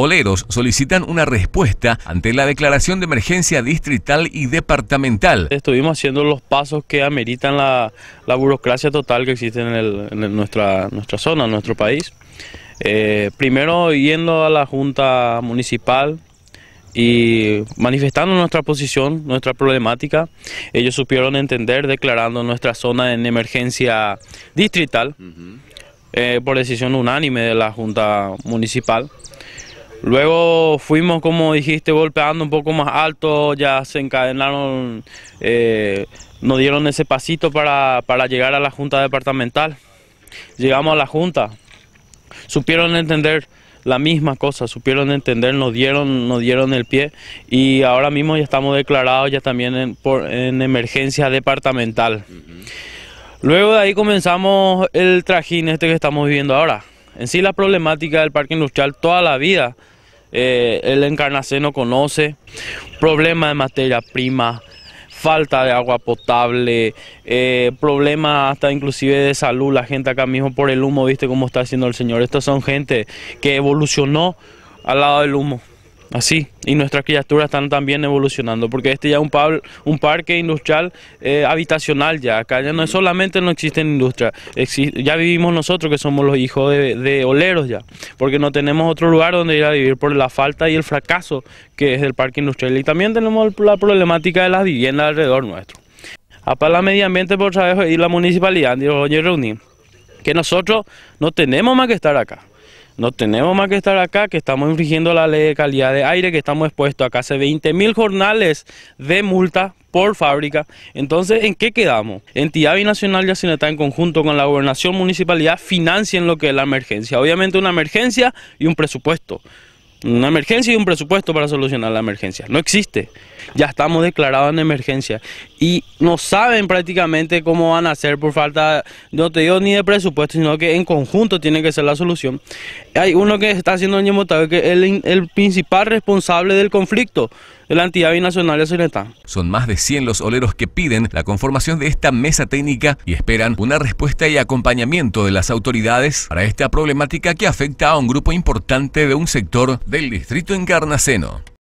Oleros solicitan una respuesta ante la declaración de emergencia distrital y departamental. Estuvimos haciendo los pasos que ameritan la, burocracia total que existe en, nuestra, nuestra zona, en nuestro país. Eh, primero yendo a la Junta Municipal, y manifestando nuestra posición, nuestra problemática. Ellos supieron entender declarando nuestra zona en emergencia distrital eh, por decisión unánime de la Junta Municipal. Luego fuimos, como dijiste, golpeando un poco más alto, ya se encadenaron, eh, nos dieron ese pasito para, llegar a la Junta Departamental. Llegamos a la Junta, supieron entender la misma cosa, supieron entender, nos dieron, nos dieron el pie y ahora mismo ya estamos declarados ya también en, emergencia departamental. Luego de ahí comenzamos el trajín este que estamos viviendo ahora. En sí la problemática del parque industrial toda la vida, eh, el el encarnaceno conoce, problemas de materia prima, falta de agua potable, eh, problemas hasta inclusive de salud, la gente acá mismo por el humo, viste cómo está haciendo el señor. Estas son gente que evolucionó al lado del humo. Así, y nuestras criaturas están también evolucionando, porque este ya es un, un parque industrial eh, habitacional ya, acá ya no es solamente no existe industria, ya vivimos nosotros que somos los hijos de, de, oleros ya, porque no tenemos otro lugar donde ir a vivir por la falta y el fracaso que es el parque industrial, y también tenemos la problemática de las viviendas alrededor nuestro. para la medio ambiente por vez y la municipalidad, digo, oye, reunir, que nosotros no tenemos más que estar acá. No tenemos más que estar acá, que estamos infringiendo la ley de calidad de aire, que estamos expuestos a casi 20 mil jornales de multa por fábrica. Entonces, ¿en qué quedamos? Entidad binacional se está en conjunto con la gobernación municipalidad financian lo que es la emergencia. Obviamente una emergencia y un presupuesto. Una emergencia y un presupuesto para solucionar la emergencia. No existe. Ya estamos declarados en emergencia y no saben prácticamente cómo van a hacer por falta, no te digo ni de presupuesto, sino que en conjunto tiene que ser la solución. Hay uno que está haciendo el que es el, principal responsable del conflicto de la entidad binacional de Soletán. Son más de 100 los oleros que piden la conformación de esta mesa técnica y esperan una respuesta y acompañamiento de las autoridades para esta problemática que afecta a un grupo importante de un sector del distrito encarnaceno.